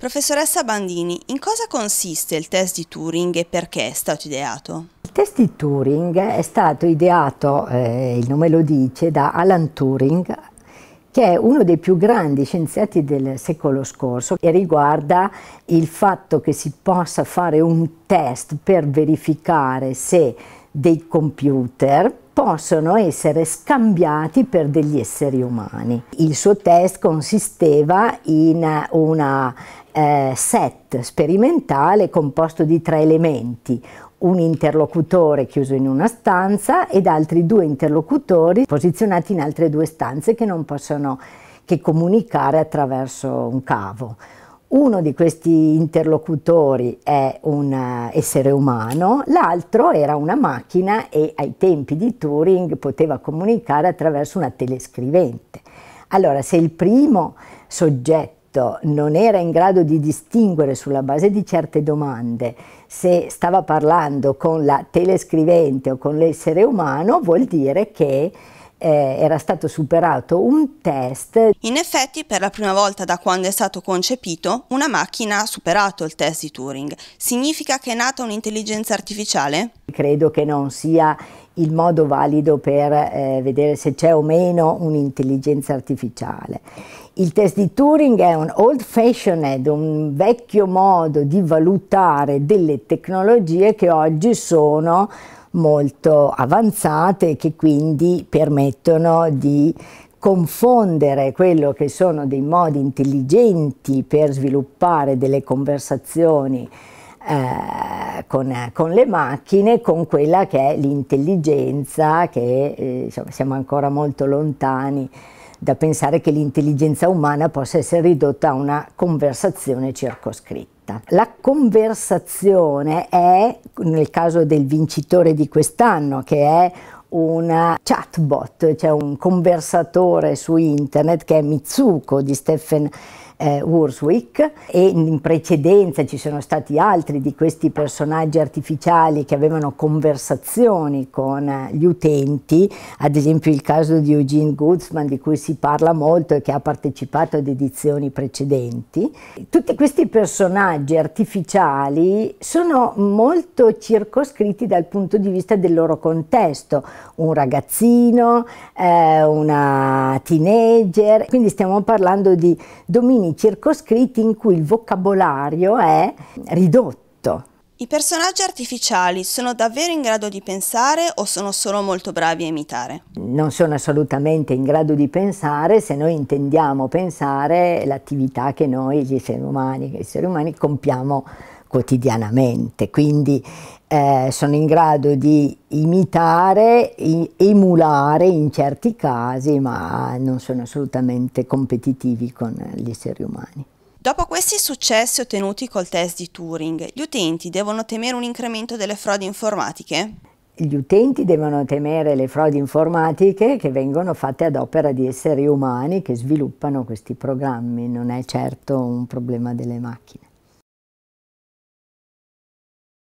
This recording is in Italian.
Professoressa Bandini, in cosa consiste il test di Turing e perché è stato ideato? Il test di Turing è stato ideato, eh, il nome lo dice, da Alan Turing, che è uno dei più grandi scienziati del secolo scorso e riguarda il fatto che si possa fare un test per verificare se dei computer possono essere scambiati per degli esseri umani. Il suo test consisteva in una eh, set sperimentale composto di tre elementi, un interlocutore chiuso in una stanza ed altri due interlocutori posizionati in altre due stanze che non possono che comunicare attraverso un cavo. Uno di questi interlocutori è un eh, essere umano, l'altro era una macchina e ai tempi di Turing poteva comunicare attraverso una telescrivente. Allora, se il primo soggetto non era in grado di distinguere sulla base di certe domande se stava parlando con la telescrivente o con l'essere umano, vuol dire che eh, era stato superato un test. In effetti, per la prima volta da quando è stato concepito, una macchina ha superato il test di Turing. Significa che è nata un'intelligenza artificiale? Credo che non sia il modo valido per eh, vedere se c'è o meno un'intelligenza artificiale. Il test di Turing è un old fashioned, un vecchio modo di valutare delle tecnologie che oggi sono molto avanzate che quindi permettono di confondere quello che sono dei modi intelligenti per sviluppare delle conversazioni eh, con, con, le macchine con quella che è l'intelligenza che eh, insomma, siamo ancora molto lontani da pensare che l'intelligenza umana possa essere ridotta a una conversazione circoscritta giornata. La conversazione è, nel caso del vincitore di quest'anno, che è una chatbot, cioè un conversatore su internet che è Mitsuko di Stephen eh, Wurzwick e in precedenza ci sono stati altri di questi personaggi artificiali che avevano conversazioni con eh, gli utenti, ad esempio il caso di Eugene Guzman di cui si parla molto e che ha partecipato ad edizioni precedenti. Tutti questi personaggi artificiali sono molto circoscritti dal punto di vista del loro contesto, un ragazzino, eh, una teenager, quindi stiamo parlando di dominio circoscritti in cui il vocabolario è ridotto. I personaggi artificiali sono davvero in grado di pensare o sono solo molto bravi a imitare? Non sono assolutamente in grado di pensare se noi intendiamo pensare l'attività che noi, gli esseri umani, gli esseri umani compiamo quotidianamente, quindi eh, sono in grado di imitare, emulare in certi casi, ma non sono assolutamente competitivi con gli esseri umani. Dopo questi successi ottenuti col test di Turing, gli utenti devono temere un incremento delle frodi informatiche? Gli utenti devono temere le frodi informatiche che vengono fatte ad opera di esseri umani che sviluppano questi programmi, non è certo un problema delle macchine.